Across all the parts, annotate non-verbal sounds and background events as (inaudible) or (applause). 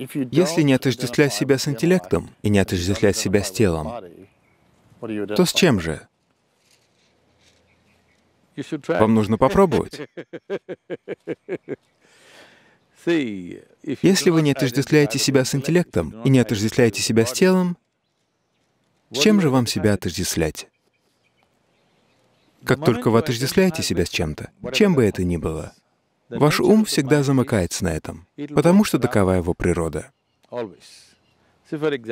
Если не отождествлять себя с интеллектом и не отождествлять себя с телом, то с чем же? Вам нужно попробовать. Если вы не отождествляете себя с интеллектом и не отождествляете себя с телом, с чем же вам себя отождествлять? Как только вы отождествляете себя с чем-то, чем бы это ни было, Ваш ум всегда замыкается на этом, потому что такова его природа.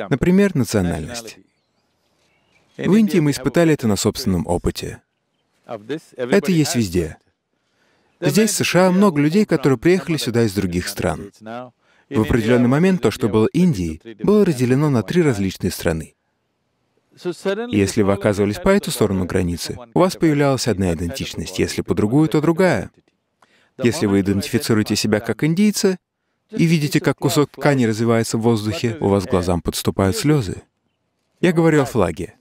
Например, национальность. В Индии мы испытали это на собственном опыте. Это есть везде. Здесь, в США, много людей, которые приехали сюда из других стран. В определенный момент то, что было Индией, было разделено на три различные страны. Если вы оказывались по эту сторону границы, у вас появлялась одна идентичность, если по другую, то другая. Если вы идентифицируете себя как индийца и видите, как кусок ткани развивается в воздухе, у вас глазам подступают слезы. Я говорю о флаге.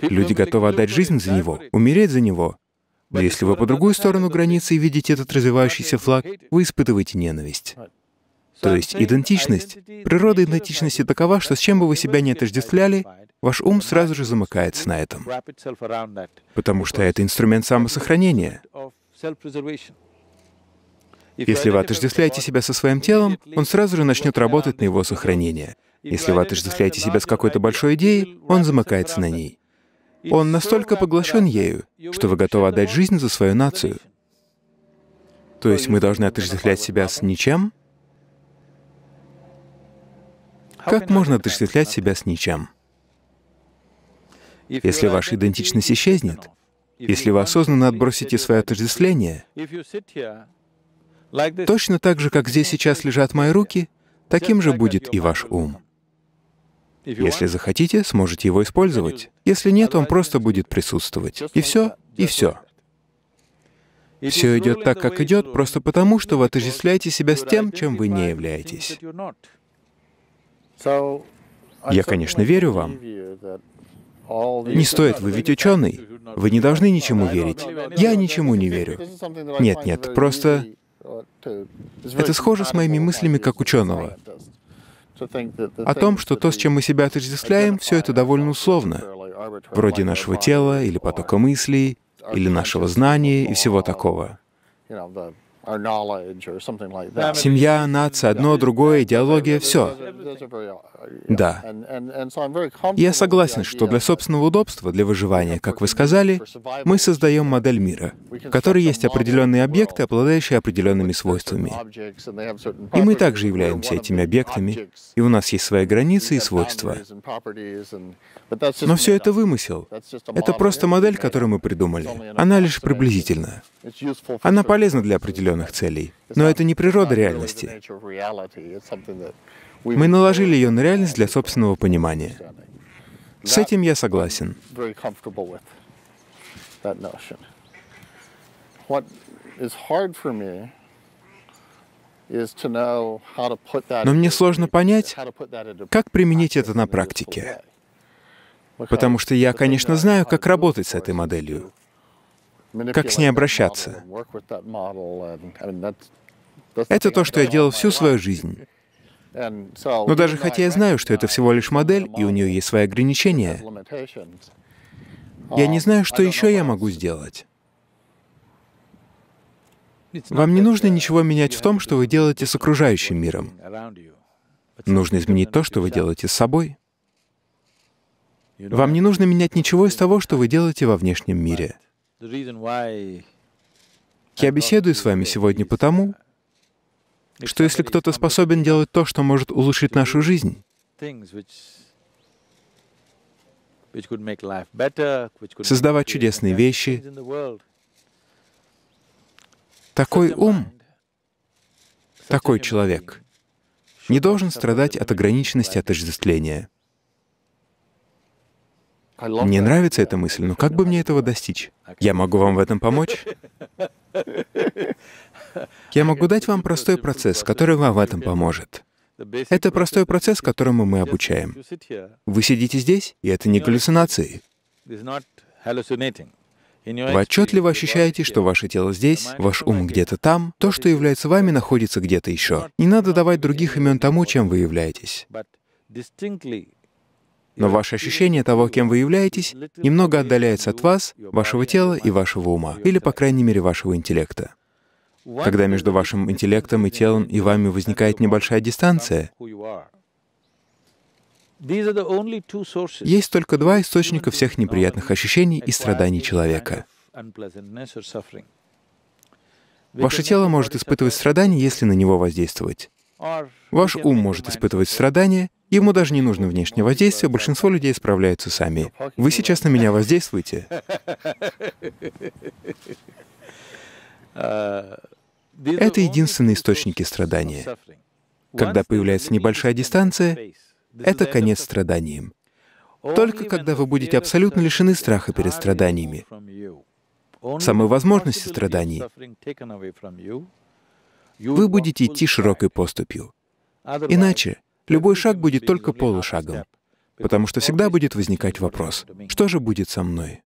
Люди готовы отдать жизнь за него, умереть за него. Но если вы по другую сторону границы и видите этот развивающийся флаг, вы испытываете ненависть. То есть идентичность. Природа идентичности такова, что с чем бы вы себя ни отождествляли, ваш ум сразу же замыкается на этом. Потому что это инструмент самосохранения. Если вы отождествляете себя со своим телом, он сразу же начнет работать на его сохранение. Если вы отождествляете себя с какой-то большой идеей, он замыкается на ней. Он настолько поглощен ею, что вы готовы отдать жизнь за свою нацию. То есть мы должны отождествлять себя с ничем? Как можно отождествлять себя с ничем? Если ваша идентичность исчезнет, если вы осознанно отбросите свое отождествление, точно так же, как здесь сейчас лежат мои руки, таким же будет и ваш ум. Если захотите, сможете его использовать. Если нет, он просто будет присутствовать. И все, и все. Все идет так, как идет, просто потому, что вы отождествляете себя с тем, чем вы не являетесь. Я, конечно, верю вам, не стоит, вы ведь ученый. Вы не должны ничему верить. Я ничему не верю. Нет, нет, просто это схоже с моими мыслями как ученого. О том, что то, с чем мы себя отождествляем, все это довольно условно. Вроде нашего тела, или потока мыслей, или нашего знания и всего такого. Семья, нация, одно, другое, идеология — все. Да. Я согласен, что для собственного удобства, для выживания, как вы сказали, мы создаем модель мира, в которой есть определенные объекты, обладающие определенными свойствами. И мы также являемся этими объектами, и у нас есть свои границы и свойства. Но все это вымысел. Это просто модель, которую мы придумали. Она лишь приблизительная. Она полезна для определенных целей. Но это не природа реальности. Мы наложили ее на реальность для собственного понимания. С этим я согласен. Но мне сложно понять, как применить это на практике. Потому что я, конечно, знаю, как работать с этой моделью, как с ней обращаться. Это то, что я делал всю свою жизнь. Но даже хотя я знаю, что это всего лишь модель, и у нее есть свои ограничения, я не знаю, что еще я могу сделать. Вам не нужно ничего менять в том, что вы делаете с окружающим миром. Нужно изменить то, что вы делаете с собой. Вам не нужно менять ничего из того, что вы делаете во внешнем мире. Я беседую с вами сегодня потому, что если кто-то способен делать то, что может улучшить нашу жизнь, создавать чудесные вещи, такой ум, такой человек не должен страдать от ограниченности отождествления. Мне нравится эта мысль, но как бы мне этого достичь? Я могу вам в этом помочь? (laughs) Я могу дать вам простой процесс, который вам в этом поможет. Это простой процесс, которому мы обучаем. Вы сидите здесь, и это не галлюцинации. Вы отчетливо ощущаете, что ваше тело здесь, ваш ум где-то там, то, что является вами, находится где-то еще. Не надо давать других имен тому, чем вы являетесь. Но ваше ощущение того, кем вы являетесь, немного отдаляется от вас, вашего тела и вашего ума, или, по крайней мере, вашего интеллекта когда между вашим интеллектом и телом и вами возникает небольшая дистанция. Есть только два источника всех неприятных ощущений и страданий человека. Ваше тело может испытывать страдания, если на него воздействовать. Ваш ум может испытывать страдания, ему даже не нужно внешнее воздействие, большинство людей справляются сами. Вы сейчас на меня воздействуете. (laughs) Это единственные источники страдания. Когда появляется небольшая дистанция, это конец страданиям. Только когда вы будете абсолютно лишены страха перед страданиями, самой возможности страданий, вы будете идти широкой поступью. Иначе любой шаг будет только полушагом, потому что всегда будет возникать вопрос, что же будет со мной?